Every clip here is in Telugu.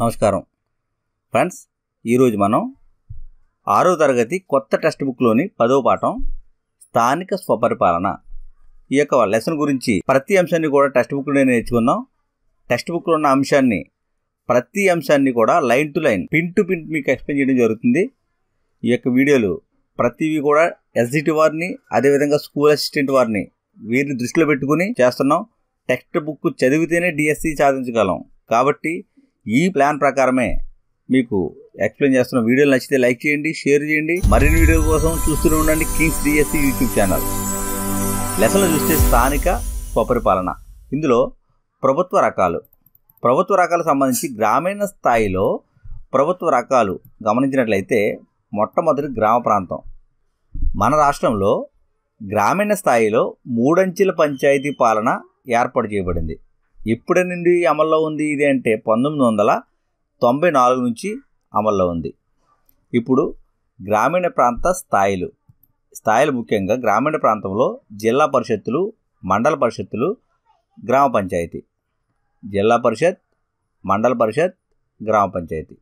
నమస్కారం ఫ్రెండ్స్ ఈరోజు మనం ఆరో తరగతి కొత్త టెక్స్ట్ బుక్లోని పదో పాఠం స్థానిక స్వపరిపాలన ఈ యొక్క లెసన్ గురించి ప్రతి అంశాన్ని కూడా టెక్స్ట్ బుక్లోనే నేర్చుకుందాం టెక్స్ట్ బుక్లో ఉన్న అంశాన్ని ప్రతి అంశాన్ని కూడా line to line pin to pin మీకు ఎక్స్ప్లెయిన్ చేయడం జరుగుతుంది ఈ యొక్క వీడియోలు ప్రతివి కూడా ఎస్జిటి వారిని అదేవిధంగా స్కూల్ అసిస్టెంట్ వారిని వీరిని దృష్టిలో పెట్టుకుని చేస్తున్నాం టెక్స్ట్ బుక్ చదివితేనే డిఎస్సి సాధించగలం కాబట్టి ఈ ప్లాన్ ప్రకారమే మీకు ఎక్స్ప్లెయిన్ చేస్తున్న వీడియోలు నచ్చితే లైక్ చేయండి షేర్ చేయండి మరిన్ని వీడియో కోసం చూస్తూనే ఉండండి కింగ్స్ డిఎస్సి యూట్యూబ్ ఛానల్ లెసన్లు చూస్తే స్థానిక స్వపరిపాలన ఇందులో ప్రభుత్వ రకాలు ప్రభుత్వ రకాలకు సంబంధించి గ్రామీణ స్థాయిలో ప్రభుత్వ రకాలు గమనించినట్లయితే మొట్టమొదటి గ్రామ ప్రాంతం మన రాష్ట్రంలో గ్రామీణ స్థాయిలో మూడంచెల పంచాయతీ పాలన ఏర్పాటు చేయబడింది ఇప్పటి నుండి అమల్లో ఉంది ఇది అంటే పంతొమ్మిది వందల తొంభై నాలుగు నుంచి అమల్లో ఉంది ఇప్పుడు గ్రామీణ ప్రాంత స్థాయిలు స్థాయిలు ముఖ్యంగా గ్రామీణ ప్రాంతంలో జిల్లా పరిషత్తులు మండల పరిషత్తులు గ్రామ పంచాయతీ జిల్లా పరిషత్ మండల పరిషత్ గ్రామ పంచాయతీ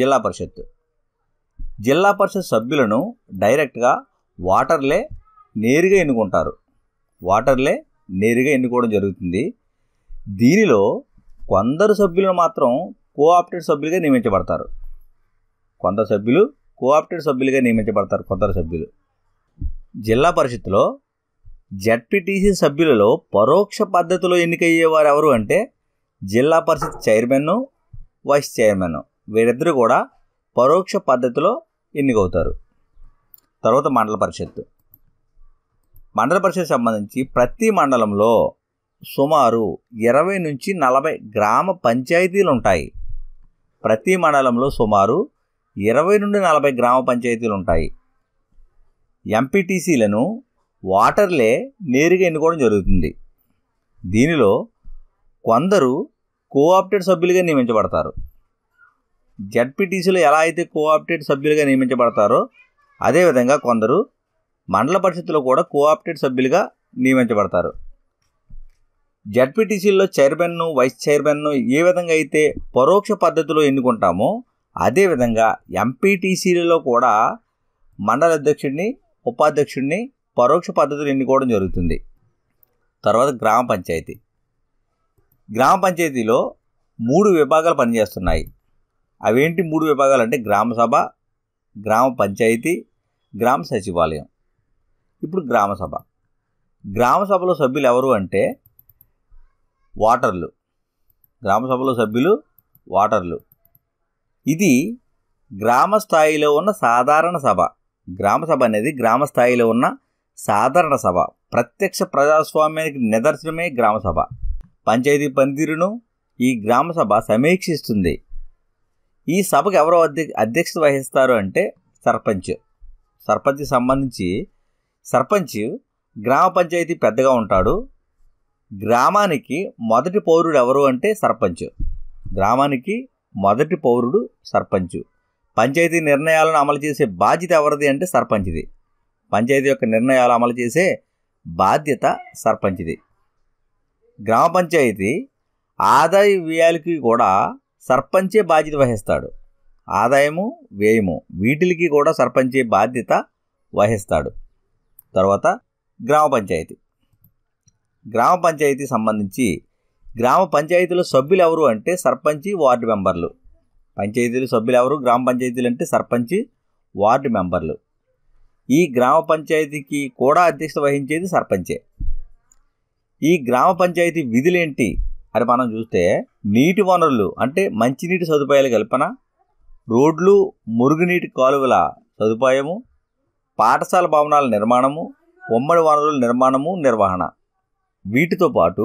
జిల్లా పరిషత్ జిల్లా పరిషత్ సభ్యులను డైరెక్ట్గా వాటర్లే నేరుగా ఎన్నుకుంటారు వాటర్లే నేరుగా ఎన్నుకోవడం జరుగుతుంది దీనిలో కొందరు సభ్యులను మాత్రం కోఆపరేటివ్ సభ్యులుగా నియమించబడతారు కొందరు సభ్యులు కోఆపరేటివ్ సభ్యులుగా నియమించబడతారు కొందరు సభ్యులు జిల్లా పరిషత్లో జడ్పీటీసీ సభ్యులలో పరోక్ష పద్ధతిలో ఎన్నికయ్యేవారు ఎవరు అంటే జిల్లా పరిషత్ చైర్మన్ను వైస్ చైర్మన్ను వీరిద్దరూ కూడా పరోక్ష పద్ధతిలో ఎన్నికవుతారు తర్వాత మండల పరిషత్ మండల పరిషత్ సంబంధించి ప్రతి మండలంలో సుమారు ఇరవై నుంచి నలభై గ్రామ పంచాయతీలు ఉంటాయి ప్రతి మండలంలో సుమారు ఇరవై నుండి నలభై గ్రామ పంచాయతీలు ఉంటాయి ఎంపీటీసీలను వాటర్లే నేరుగా ఎన్నుకోవడం జరుగుతుంది దీనిలో కొందరు కోఆప్టెడ్ సభ్యులుగా నియమించబడతారు జడ్పీటీసీలో ఎలా అయితే కోఆప్టెడ్ సభ్యులుగా నియమించబడతారో అదేవిధంగా కొందరు మండల పరిషత్తులో కూడా కోఆప్టెడ్ సభ్యులుగా నియమించబడతారు జడ్పీటీసీలో చైర్మన్ను వైస్ చైర్మన్ను ఏ విధంగా అయితే పరోక్ష పద్ధతిలో ఎన్నుకుంటామో అదేవిధంగా ఎంపీటీసీలలో కూడా మండల అధ్యక్షుడిని ఉపాధ్యక్షుడిని పరోక్ష పద్ధతిలో ఎన్నుకోవడం జరుగుతుంది తర్వాత గ్రామ పంచాయతీ గ్రామ పంచాయతీలో మూడు విభాగాలు పనిచేస్తున్నాయి అవేంటి మూడు విభాగాలు అంటే గ్రామ సభ గ్రామ పంచాయతీ గ్రామ సచివాలయం ఇప్పుడు గ్రామ సభ గ్రామ సభలో సభ్యులు ఎవరు అంటే వాటర్లు గ్రామసభలో సభ్యులు వాటర్లు ఇది గ్రామ స్థాయిలో ఉన్న సాధారణ సభ గ్రామ సభ అనేది గ్రామ స్థాయిలో ఉన్న సాధారణ సభ ప్రత్యక్ష ప్రజాస్వామ్యానికి నిదర్శనమే గ్రామ సభ పంచాయతీ పనితీరును ఈ గ్రామ సభ సమీక్షిస్తుంది ఈ సభకు ఎవరో అధ్యక్ష అధ్యక్షత వహిస్తారు అంటే సర్పంచ్ సర్పంచ్కి సంబంధించి సర్పంచ్ గ్రామ పంచాయతీ పెద్దగా ఉంటాడు గ్రామానికి మొదటి పౌరుడు ఎవరు అంటే సర్పంచ్ గ్రామానికి మొదటి పౌరుడు సర్పంచ్ పంచాయతీ నిర్ణయాలను అమలు చేసే బాధ్యత ఎవరిది అంటే సర్పంచ్ది పంచాయతీ యొక్క నిర్ణయాలు అమలు చేసే బాధ్యత సర్పంచ్ది గ్రామ పంచాయతీ ఆదాయ వ్యయాలకి కూడా సర్పంచే బాధ్యత వహిస్తాడు ఆదాయము వ్యయము వీటికి కూడా సర్పంచే బాధ్యత వహిస్తాడు తర్వాత గ్రామ పంచాయతీ గ్రామ పంచాయతీ సంబంధించి గ్రామ పంచాయతీలో సభ్యులు ఎవరు అంటే సర్పంచి వార్డు మెంబర్లు పంచాయతీలు సభ్యులు ఎవరు గ్రామ పంచాయతీలు అంటే సర్పంచి వార్డు మెంబర్లు ఈ గ్రామ పంచాయతీకి కూడా అధ్యక్షత వహించేది సర్పంచే ఈ గ్రామ పంచాయతీ విధులేంటి అని మనం చూస్తే నీటి వనరులు అంటే మంచినీటి సదుపాయాల కల్పన రోడ్లు మురుగునీటి కాలువల సదుపాయము పాఠశాల భవనాల నిర్మాణము ఉమ్మడి వనరుల నిర్మాణము నిర్వహణ వీటితో పాటు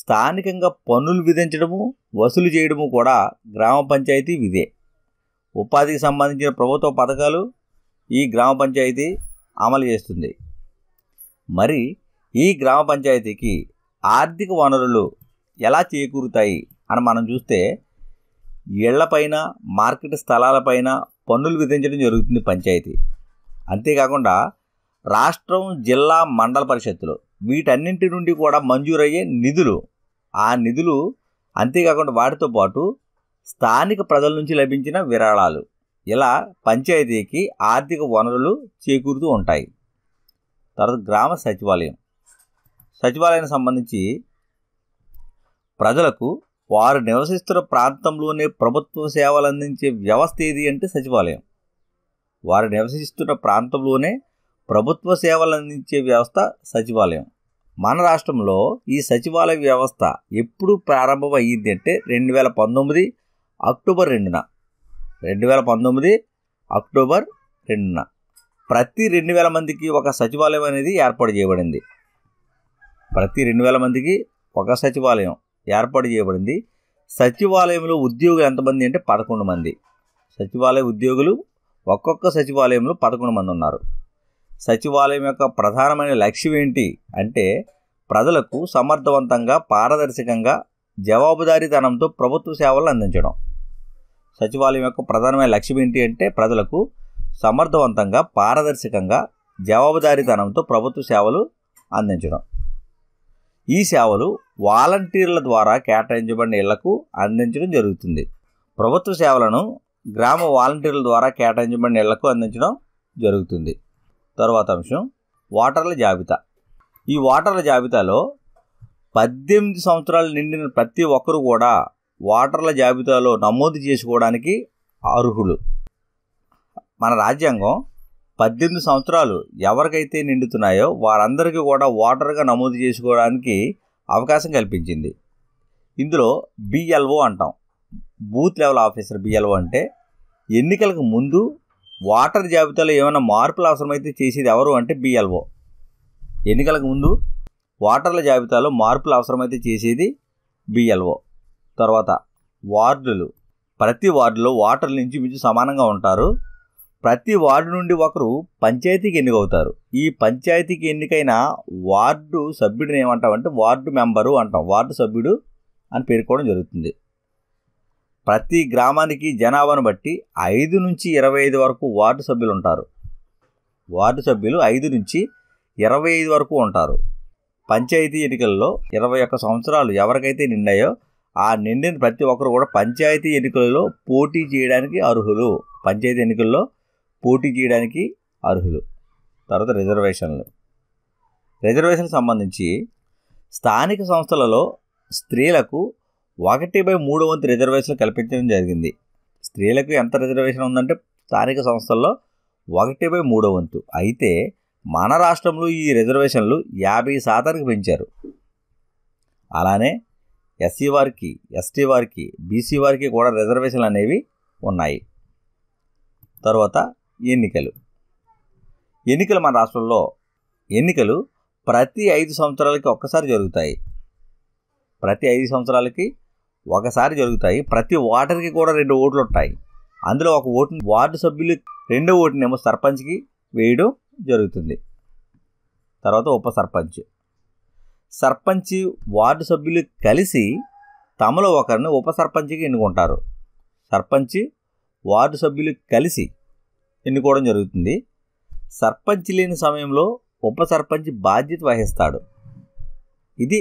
స్థానికంగా పన్నులు విధించడము వసూలు చేయడము కూడా గ్రామ పంచాయతీ విధే ఉపాధికి సంబంధించిన ప్రభుత్వ పథకాలు ఈ గ్రామ పంచాయతీ అమలు చేస్తుంది మరి ఈ గ్రామ పంచాయతీకి ఆర్థిక వనరులు ఎలా చేకూరుతాయి అని మనం చూస్తే ఇళ్లపైన మార్కెట్ స్థలాలపైన పన్నులు విధించడం జరుగుతుంది పంచాయతీ అంతేకాకుండా రాష్ట్రం జిల్లా మండల పరిషత్తులు వీటన్నింటి నుండి కూడా మంజూరయ్యే నిధులు ఆ నిధులు అంతేకాకుండా వాటితో పాటు స్థానిక ప్రజల నుంచి లభించిన విరాళాలు ఇలా పంచాయతీకి ఆర్థిక వనరులు చేకూరుతూ ఉంటాయి తర్వాత గ్రామ సచివాలయం సచివాలయానికి సంబంధించి ప్రజలకు వారు నివసిస్తున్న ప్రాంతంలోనే ప్రభుత్వ సేవలు అందించే వ్యవస్థ ఏది అంటే సచివాలయం వారు నివసిస్తున్న ప్రాంతంలోనే ప్రభుత్వ సేవలు అందించే వ్యవస్థ సచివాలయం మన రాష్ట్రంలో ఈ సచివాలయ వ్యవస్థ ఎప్పుడు ప్రారంభం అయ్యింది అంటే రెండు వేల పంతొమ్మిది అక్టోబర్ రెండున రెండు వేల పంతొమ్మిది అక్టోబర్ రెండున ప్రతి రెండు వేల మందికి ఒక సచివాలయం అనేది ఏర్పాటు చేయబడింది ప్రతి రెండు వేల మందికి ఒక సచివాలయం ఏర్పాటు చేయబడింది సచివాలయంలో ఉద్యోగులు ఎంతమంది అంటే పదకొండు మంది సచివాలయ ఉద్యోగులు ఒక్కొక్క సచివాలయంలో పదకొండు మంది ఉన్నారు సచివాలయం యొక్క ప్రధానమైన లక్ష్యం ఏంటి అంటే ప్రజలకు సమర్థవంతంగా పారదర్శకంగా జవాబుదారీతనంతో ప్రభుత్వ సేవలు అందించడం సచివాలయం యొక్క ప్రధానమైన లక్ష్యం ఏంటి అంటే ప్రజలకు సమర్థవంతంగా పారదర్శకంగా జవాబుదారీతనంతో ప్రభుత్వ సేవలు అందించడం ఈ సేవలు వాలంటీర్ల ద్వారా కేటాయించబడిన ఇళ్లకు అందించడం జరుగుతుంది ప్రభుత్వ సేవలను గ్రామ వాలంటీర్ల ద్వారా కేటాయించబడిన ఇళ్లకు అందించడం జరుగుతుంది తర్వాత అంశం ఓటర్ల జాబితా ఈ ఓటర్ల జాబితాలో పద్దెనిమిది సంవత్సరాలు నిండిన ప్రతి ఒక్కరు కూడా ఓటర్ల జాబితాలో నమోదు చేసుకోవడానికి అర్హులు మన రాజ్యాంగం పద్దెనిమిది సంవత్సరాలు ఎవరికైతే నిండుతున్నాయో వారందరికీ కూడా ఓటర్గా నమోదు చేసుకోవడానికి అవకాశం కల్పించింది ఇందులో బిఎల్ఓ అంటాం బూత్ లెవెల్ ఆఫీసర్ బిఎల్ఓ అంటే ఎన్నికలకు ముందు వాటర్ జాబితాలో ఏమైనా మార్పులు అవసరమైతే చేసేది ఎవరు అంటే బిఎల్ఓ ఎన్నికలకు ముందు వాటర్ల జాబితాలో మార్పులు అవసరమైతే చేసేది బిఎల్ఓ తర్వాత వార్డులు ప్రతి వార్డులో వాటర్లు మించి సమానంగా ఉంటారు ప్రతి వార్డు నుండి ఒకరు పంచాయతీకి ఎన్నికవుతారు ఈ పంచాయతీకి ఎన్నికైన వార్డు సభ్యుడిని ఏమంటామంటే వార్డు మెంబరు అంటాం వార్డు సభ్యుడు అని పేర్కోవడం జరుగుతుంది ప్రతి గ్రామానికి జనాభాను బట్టి ఐదు నుంచి ఇరవై ఐదు వరకు వార్డు సభ్యులు ఉంటారు వార్డు సభ్యులు ఐదు నుంచి ఇరవై ఐదు వరకు ఉంటారు పంచాయతీ ఎన్నికల్లో ఇరవై ఒక్క సంవత్సరాలు ఎవరికైతే నిండాయో ఆ నిండిన ప్రతి ఒక్కరు కూడా పంచాయతీ ఎన్నికలలో పోటీ చేయడానికి అర్హులు పంచాయతీ ఎన్నికల్లో పోటీ చేయడానికి అర్హులు తర్వాత రిజర్వేషన్లు రిజర్వేషన్ సంబంధించి స్థానిక సంస్థలలో స్త్రీలకు ఒకటి బై మూడు వంతు రిజర్వేషన్లు కల్పించడం జరిగింది స్త్రీలకు ఎంత రిజర్వేషన్ ఉందంటే స్థానిక సంస్థల్లో ఒకటి బై మూడో వంతు అయితే మన రాష్ట్రంలో ఈ రిజర్వేషన్లు యాభై శాతానికి పెంచారు అలానే ఎస్సీ వారికి ఎస్టీ వారికి బీసీ వారికి కూడా రిజర్వేషన్లు అనేవి ఉన్నాయి తర్వాత ఎన్నికలు ఎన్నికలు మన రాష్ట్రంలో ఎన్నికలు ప్రతి ఐదు సంవత్సరాలకి ఒక్కసారి జరుగుతాయి ప్రతి ఐదు సంవత్సరాలకి ఒకసారి జరుగుతాయి ప్రతి ఓటర్కి కూడా రెండు ఓట్లు ఉంటాయి అందులో ఒక ఓటు వార్డు సభ్యులు రెండో ఓటునేమో సర్పంచ్కి వేయడం జరుగుతుంది తర్వాత ఉప సర్పంచ్ సర్పంచ్ వార్డు సభ్యులు కలిసి తమలో ఒకరిని ఉప సర్పంచ్కి ఎన్నుకుంటారు సర్పంచ్ వార్డు సభ్యులు కలిసి ఎన్నుకోవడం జరుగుతుంది సర్పంచ్ లేని సమయంలో ఉప సర్పంచ్ బాధ్యత వహిస్తాడు ఇది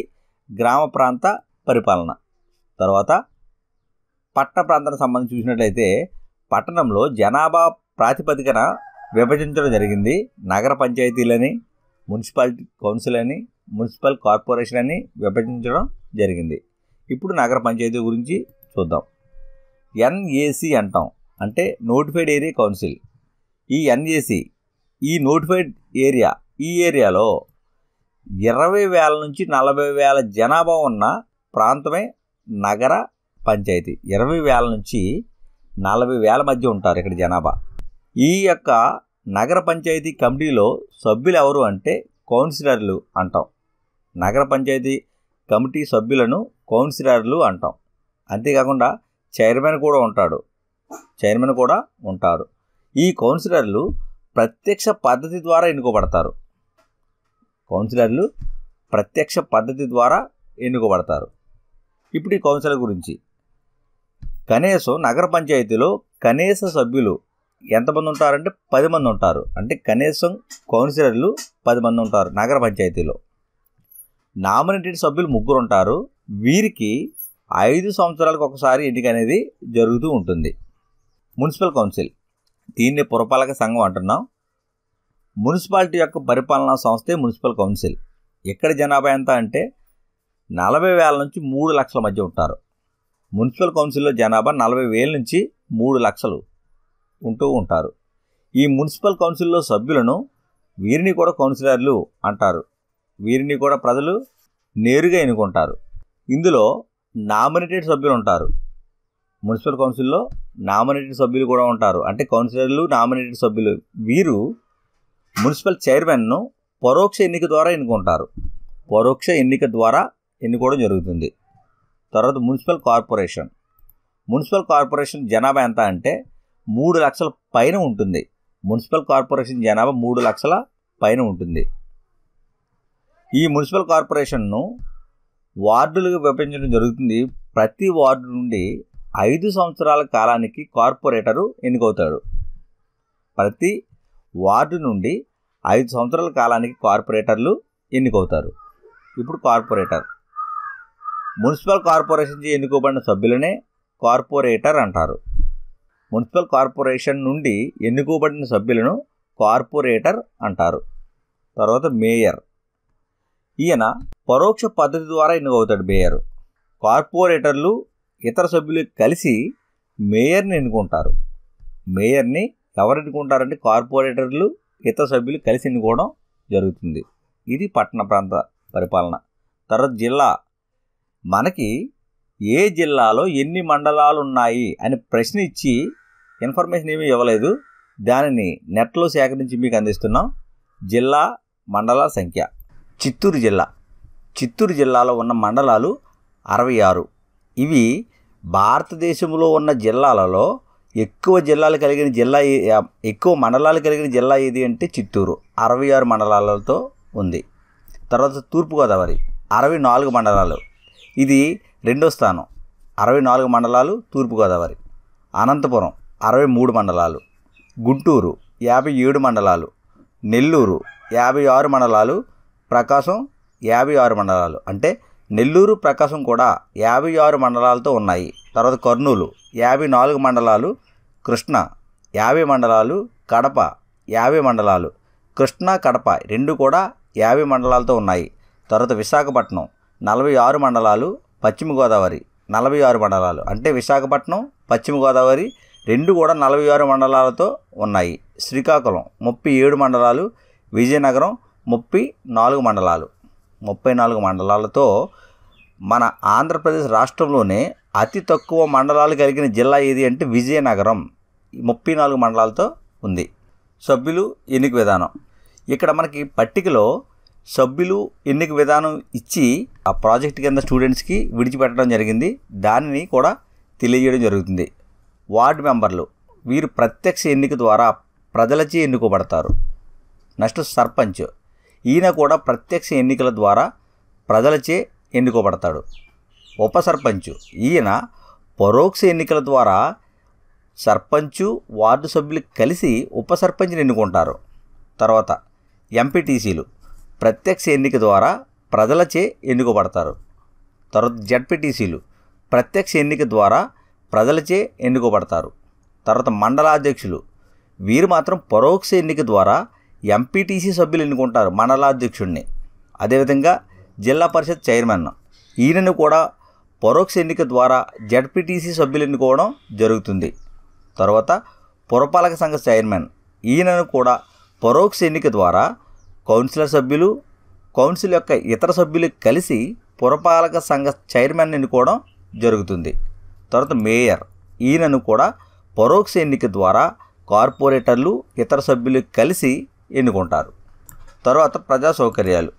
గ్రామ ప్రాంత పరిపాలన తర్వాత పట్టణ ప్రాంతానికి సంబంధించి చూసినట్లయితే పట్టణంలో జనాభా ప్రాతిపదికన విభజించడం జరిగింది నగర పంచాయతీలని మున్సిపాలిటీ కౌన్సిల్ అని మున్సిపల్ కార్పొరేషన్ అని విభజించడం జరిగింది ఇప్పుడు నగర పంచాయతీ గురించి చూద్దాం ఎన్ఏసి అంటాం అంటే నోటిఫైడ్ ఏరియా కౌన్సిల్ ఈ ఎన్ఏసి ఈ నోటిఫైడ్ ఏరియా ఈ ఏరియాలో ఇరవై వేల నుంచి నలభై వేల జనాభా ఉన్న ప్రాంతమే నగర పంచాయతీ ఇరవై వేల నుంచి నలభై వేల మధ్య ఉంటారు ఇక్కడ జనాభా ఈ యొక్క నగర పంచాయతీ కమిటీలో సభ్యులు ఎవరు అంటే కౌన్సిలర్లు అంటాం నగర పంచాయతీ కమిటీ సభ్యులను కౌన్సిలర్లు అంటాం అంతేకాకుండా చైర్మన్ కూడా ఉంటాడు చైర్మన్ కూడా ఉంటారు ఈ కౌన్సిలర్లు ప్రత్యక్ష పద్ధతి ద్వారా ఎన్నుకోబడతారు కౌన్సిలర్లు ప్రత్యక్ష పద్ధతి ద్వారా ఎన్నుకోబడతారు ఈ కౌన్సిలర్ గురించి కనీసం నగర పంచాయతీలో కనీస సభ్యులు ఎంతమంది ఉంటారంటే పది మంది ఉంటారు అంటే కనీసం కౌన్సిలర్లు పది మంది ఉంటారు నగర పంచాయతీలో నామినేటెడ్ సభ్యులు ముగ్గురు ఉంటారు వీరికి ఐదు సంవత్సరాలకు ఒకసారి ఎన్నిక అనేది జరుగుతూ ఉంటుంది మున్సిపల్ కౌన్సిల్ దీన్ని పురపాలక సంఘం అంటున్నాం మున్సిపాలిటీ యొక్క పరిపాలనా సంస్థే మున్సిపల్ కౌన్సిల్ ఎక్కడ జనాభా ఎంత అంటే నలభై వేల నుంచి మూడు లక్షల మధ్య ఉంటారు మున్సిపల్ కౌన్సిల్లో జనాభా నలభై వేల నుంచి మూడు లక్షలు ఉంటూ ఉంటారు ఈ మున్సిపల్ కౌన్సిల్లో సభ్యులను వీరిని కూడా కౌన్సిలర్లు అంటారు వీరిని కూడా ప్రజలు నేరుగా ఎన్నుకుంటారు ఇందులో నామినేటెడ్ సభ్యులు ఉంటారు మున్సిపల్ కౌన్సిల్లో నామినేటెడ్ సభ్యులు కూడా ఉంటారు అంటే కౌన్సిలర్లు నామినేటెడ్ సభ్యులు వీరు మున్సిపల్ చైర్మన్ను పరోక్ష ఎన్నిక ద్వారా ఎన్నుకుంటారు పరోక్ష ఎన్నిక ద్వారా ఎన్నుకోవడం జరుగుతుంది తర్వాత మున్సిపల్ కార్పొరేషన్ మున్సిపల్ కార్పొరేషన్ జనాభా ఎంత అంటే మూడు లక్షల పైన ఉంటుంది మున్సిపల్ కార్పొరేషన్ జనాభా మూడు లక్షల పైన ఉంటుంది ఈ మున్సిపల్ కార్పొరేషన్ను వార్డులుగా విభజించడం జరుగుతుంది ప్రతి వార్డు నుండి ఐదు సంవత్సరాల కాలానికి కార్పొరేటరు ఎన్నుకవుతాడు ప్రతి వార్డు నుండి ఐదు సంవత్సరాల కాలానికి కార్పొరేటర్లు ఎన్నికవుతారు ఇప్పుడు కార్పొరేటర్ మున్సిపల్ కార్పొరేషన్ ఎన్నుకోబడిన సభ్యులనే కార్పొరేటర్ అంటారు మున్సిపల్ కార్పొరేషన్ నుండి ఎన్నుకోబడిన సభ్యులను కార్పొరేటర్ అంటారు తర్వాత మేయర్ ఈయన పరోక్ష పద్ధతి ద్వారా ఎన్నుకవుతాడు మేయర్ కార్పొరేటర్లు ఇతర సభ్యులు కలిసి మేయర్ని ఎన్నుకుంటారు మేయర్ని ఎవరు ఎన్నుకుంటారంటే కార్పొరేటర్లు ఇతర సభ్యులు కలిసి ఎన్నుకోవడం జరుగుతుంది ఇది పట్టణ ప్రాంత పరిపాలన తర్వాత జిల్లా మనకి ఏ జిల్లాలో ఎన్ని మండలాలు ఉన్నాయి అని ప్రశ్న ఇచ్చి ఇన్ఫర్మేషన్ ఏమీ ఇవ్వలేదు దానిని నెట్లో సేకరించి మీకు అందిస్తున్నాం జిల్లా మండలాల సంఖ్య చిత్తూరు జిల్లా చిత్తూరు జిల్లాలో ఉన్న మండలాలు అరవై ఆరు ఇవి భారతదేశంలో ఉన్న జిల్లాలలో ఎక్కువ జిల్లాలు కలిగిన జిల్లా ఎక్కువ మండలాలు కలిగిన జిల్లా ఏది అంటే చిత్తూరు అరవై ఆరు మండలాలతో ఉంది తర్వాత తూర్పుగోదావరి అరవై నాలుగు మండలాలు ఇది రెండో స్థానం అరవై నాలుగు మండలాలు తూర్పుగోదావరి అనంతపురం అరవై మూడు మండలాలు గుంటూరు యాభై ఏడు మండలాలు నెల్లూరు యాభై ఆరు మండలాలు ప్రకాశం యాభై ఆరు మండలాలు అంటే నెల్లూరు ప్రకాశం కూడా యాభై ఆరు మండలాలతో ఉన్నాయి తర్వాత కర్నూలు యాభై నాలుగు మండలాలు కృష్ణ యాభై మండలాలు కడప యాభై మండలాలు కృష్ణ కడప రెండు కూడా యాభై మండలాలతో ఉన్నాయి తర్వాత విశాఖపట్నం నలభై ఆరు మండలాలు పశ్చిమ గోదావరి నలభై ఆరు మండలాలు అంటే విశాఖపట్నం పశ్చిమ గోదావరి రెండు కూడా నలభై ఆరు మండలాలతో ఉన్నాయి శ్రీకాకుళం ముప్పై ఏడు మండలాలు విజయనగరం ముప్పై నాలుగు మండలాలు ముప్పై నాలుగు మండలాలతో మన ఆంధ్రప్రదేశ్ రాష్ట్రంలోనే అతి తక్కువ మండలాలు కలిగిన జిల్లా ఏది అంటే విజయనగరం ముప్పై నాలుగు మండలాలతో ఉంది సభ్యులు ఎన్నిక విధానం ఇక్కడ మనకి పట్టికలో సభ్యులు ఎన్నిక విధానం ఇచ్చి ఆ ప్రాజెక్ట్ కింద స్టూడెంట్స్కి విడిచిపెట్టడం జరిగింది దానిని కూడా తెలియజేయడం జరుగుతుంది వార్డు మెంబర్లు వీరు ప్రత్యక్ష ఎన్నిక ద్వారా ప్రజలచే ఎన్నుకోబడతారు నెక్స్ట్ సర్పంచ్ ఈయన కూడా ప్రత్యక్ష ఎన్నికల ద్వారా ప్రజలచే ఎన్నుకోబడతాడు ఉప సర్పంచ్ ఈయన పరోక్ష ఎన్నికల ద్వారా సర్పంచు వార్డు సభ్యులు కలిసి ఉప సర్పంచ్ని ఎన్నుకుంటారు తర్వాత ఎంపీటీసీలు ప్రత్యక్ష ఎన్నిక ద్వారా ప్రజలచే ఎన్నుకోబడతారు తర్వాత జడ్పీటీసీలు ప్రత్యక్ష ఎన్నిక ద్వారా ప్రజలచే ఎన్నుకోబడతారు తర్వాత మండలాధ్యక్షులు వీరు మాత్రం పరోక్ష ఎన్నిక ద్వారా ఎంపీటీసీ సభ్యులు ఎన్నుకుంటారు మండలాధ్యక్షుడిని అదేవిధంగా జిల్లా పరిషత్ చైర్మన్ ఈయనను కూడా పరోక్ష ఎన్నిక ద్వారా జడ్పీటీసీ సభ్యులు ఎన్నుకోవడం జరుగుతుంది తర్వాత పురపాలక సంఘ చైర్మన్ ఈయనను కూడా పరోక్ష ఎన్నిక ద్వారా కౌన్సిలర్ సభ్యులు కౌన్సిల్ యొక్క ఇతర సభ్యులు కలిసి పురపాలక సంఘ చైర్మన్ ఎన్నుకోవడం జరుగుతుంది తర్వాత మేయర్ ఈయనను కూడా పరోక్ష ఎన్నిక ద్వారా కార్పొరేటర్లు ఇతర సభ్యులు కలిసి ఎన్నుకుంటారు తర్వాత ప్రజా సౌకర్యాలు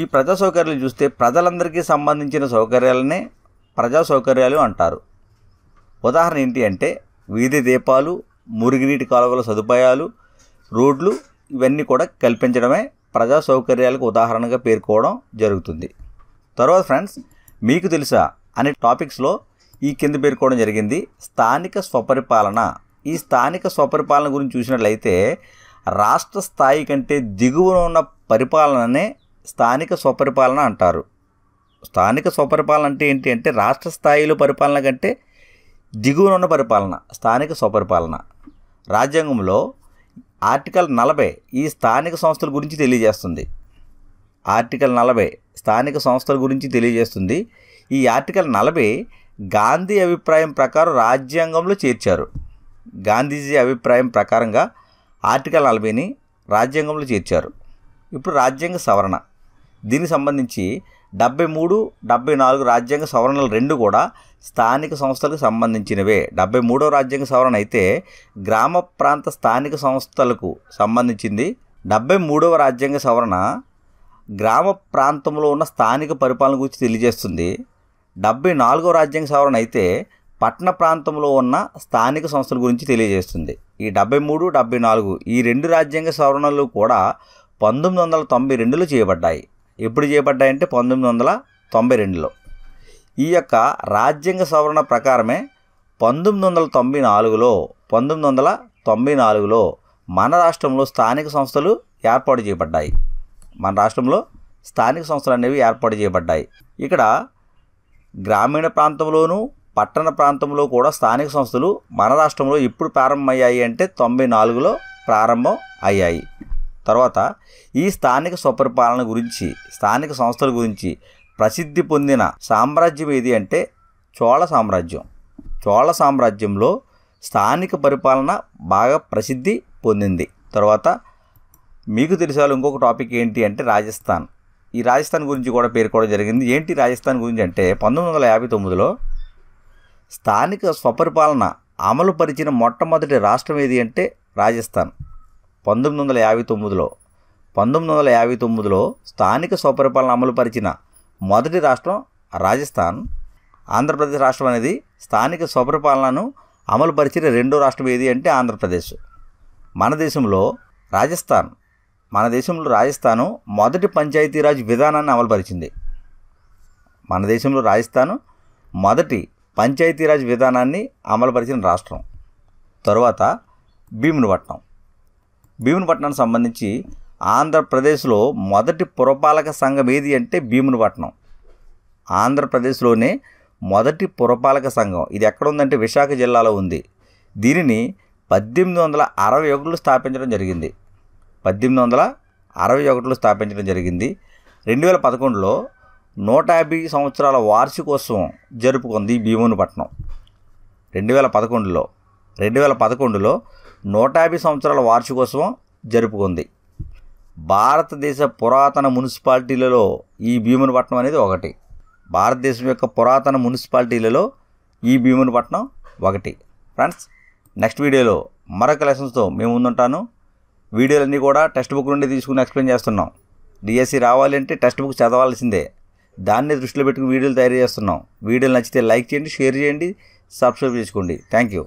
ఈ ప్రజా సౌకర్యాలు చూస్తే ప్రజలందరికీ సంబంధించిన సౌకర్యాలనే ప్రజా సౌకర్యాలు అంటారు ఉదాహరణ ఏంటి అంటే వీధి దీపాలు మురుగునీటి కాలువల సదుపాయాలు రోడ్లు ఇవన్నీ కూడా కల్పించడమే ప్రజా సౌకర్యాలకు ఉదాహరణగా పేర్కోవడం జరుగుతుంది తర్వాత ఫ్రెండ్స్ మీకు తెలుసా అనే టాపిక్స్లో ఈ కింద పేర్కోవడం జరిగింది స్థానిక స్వపరిపాలన ఈ స్థానిక స్వపరిపాలన గురించి చూసినట్లయితే రాష్ట్ర స్థాయి కంటే దిగువన ఉన్న పరిపాలననే స్థానిక స్వపరిపాలన అంటారు స్థానిక స్వపరిపాలన అంటే ఏంటి అంటే రాష్ట్ర స్థాయిలో పరిపాలన కంటే దిగువన ఉన్న పరిపాలన స్థానిక స్వపరిపాలన రాజ్యాంగంలో ఆర్టికల్ నలభై ఈ స్థానిక సంస్థల గురించి తెలియజేస్తుంది ఆర్టికల్ నలభై స్థానిక సంస్థల గురించి తెలియజేస్తుంది ఈ ఆర్టికల్ నలభై గాంధీ అభిప్రాయం ప్రకారం రాజ్యాంగంలో చేర్చారు గాంధీజీ అభిప్రాయం ప్రకారంగా ఆర్టికల్ నలభైని రాజ్యాంగంలో చేర్చారు ఇప్పుడు రాజ్యాంగ సవరణ దీనికి సంబంధించి డెబ్బై మూడు డెబ్బై నాలుగు రాజ్యాంగ సవరణలు రెండు కూడా స్థానిక సంస్థలకు సంబంధించినవే డెబ్బై మూడో రాజ్యాంగ సవరణ అయితే గ్రామ ప్రాంత స్థానిక సంస్థలకు సంబంధించింది డెబ్బై మూడవ రాజ్యాంగ సవరణ గ్రామ ప్రాంతంలో ఉన్న స్థానిక పరిపాలన గురించి తెలియజేస్తుంది డెబ్బై నాలుగో రాజ్యాంగ సవరణ అయితే పట్టణ ప్రాంతంలో ఉన్న స్థానిక సంస్థల గురించి తెలియజేస్తుంది ఈ డెబ్బై మూడు డెబ్బై నాలుగు ఈ రెండు రాజ్యాంగ సవరణలు కూడా పంతొమ్మిది వందల తొంభై రెండులో చేయబడ్డాయి ఎప్పుడు చేపట్టాయంటే పంతొమ్మిది వందల తొంభై రెండులో ఈ యొక్క రాజ్యాంగ సవరణ ప్రకారమే పంతొమ్మిది వందల తొంభై నాలుగులో పంతొమ్మిది వందల తొంభై నాలుగులో మన రాష్ట్రంలో స్థానిక సంస్థలు ఏర్పాటు చేయబడ్డాయి మన రాష్ట్రంలో స్థానిక సంస్థలు అనేవి ఏర్పాటు చేయబడ్డాయి ఇక్కడ గ్రామీణ ప్రాంతంలోనూ పట్టణ ప్రాంతంలో కూడా స్థానిక సంస్థలు మన రాష్ట్రంలో ఇప్పుడు ప్రారంభమయ్యాయి అంటే తొంభై నాలుగులో ప్రారంభం అయ్యాయి తర్వాత ఈ స్థానిక స్వపరిపాలన గురించి స్థానిక సంస్థల గురించి ప్రసిద్ధి పొందిన సామ్రాజ్యం ఏది అంటే చోళ సామ్రాజ్యం చోళ సామ్రాజ్యంలో స్థానిక పరిపాలన బాగా ప్రసిద్ధి పొందింది తర్వాత మీకు తెలిసాలి ఇంకొక టాపిక్ ఏంటి అంటే రాజస్థాన్ ఈ రాజస్థాన్ గురించి కూడా పేర్కోవడం జరిగింది ఏంటి రాజస్థాన్ గురించి అంటే పంతొమ్మిది వందల యాభై తొమ్మిదిలో స్థానిక స్వపరిపాలన అమలు పరిచిన మొట్టమొదటి రాష్ట్రం ఏది అంటే రాజస్థాన్ పంతొమ్మిది వందల యాభై తొమ్మిదిలో పంతొమ్మిది వందల యాభై తొమ్మిదిలో స్థానిక స్వపరిపాలన అమలుపరిచిన మొదటి రాష్ట్రం రాజస్థాన్ ఆంధ్రప్రదేశ్ రాష్ట్రం అనేది స్థానిక స్వపరిపాలనను అమలుపరిచిన రెండో రాష్ట్రం ఏది అంటే ఆంధ్రప్రదేశ్ మన దేశంలో రాజస్థాన్ మన దేశంలో రాజస్థాను మొదటి పంచాయతీరాజ్ విధానాన్ని అమలుపరిచింది మన దేశంలో రాజస్థాను మొదటి పంచాయతీరాజ్ విధానాన్ని అమలుపరిచిన రాష్ట్రం తరువాత భీమునిపట్నం పట్నానికి సంబంధించి ఆంధ్రప్రదేశ్లో మొదటి పురపాలక సంఘం ఏది అంటే భీమునిపట్నం ఆంధ్రప్రదేశ్లోనే మొదటి పురపాలక సంఘం ఇది ఎక్కడ ఉందంటే విశాఖ జిల్లాలో ఉంది దీనిని పద్దెనిమిది వందల అరవై ఒకటిలో స్థాపించడం జరిగింది పద్దెనిమిది వందల అరవై ఒకటిలో స్థాపించడం జరిగింది రెండు వేల పదకొండులో నూట యాభై సంవత్సరాల వార్షికోత్సవం జరుపుకుంది భీమునిపట్నం రెండు వేల పదకొండులో రెండు వేల పదకొండులో నూట యాభై సంవత్సరాల వార్షికోత్సవం జరుపుకుంది భారతదేశ పురాతన మున్సిపాలిటీలలో ఈ భీమునిపట్నం అనేది ఒకటి భారతదేశం యొక్క పురాతన మున్సిపాలిటీలలో ఈ భీమునిపట్నం ఒకటి ఫ్రెండ్స్ నెక్స్ట్ వీడియోలో మరొక లెసన్స్తో మేము ముందుంటాను వీడియోలన్నీ కూడా టెక్స్ట్ బుక్ నుండి తీసుకుని ఎక్స్ప్లెయిన్ చేస్తున్నాం డిఎస్సి రావాలి అంటే టెక్స్ట్ బుక్ చదవాల్సిందే దాన్ని దృష్టిలో పెట్టుకుని వీడియోలు తయారు చేస్తున్నాం వీడియోలు నచ్చితే లైక్ చేయండి షేర్ చేయండి సబ్స్క్రైబ్ చేసుకోండి థ్యాంక్ యూ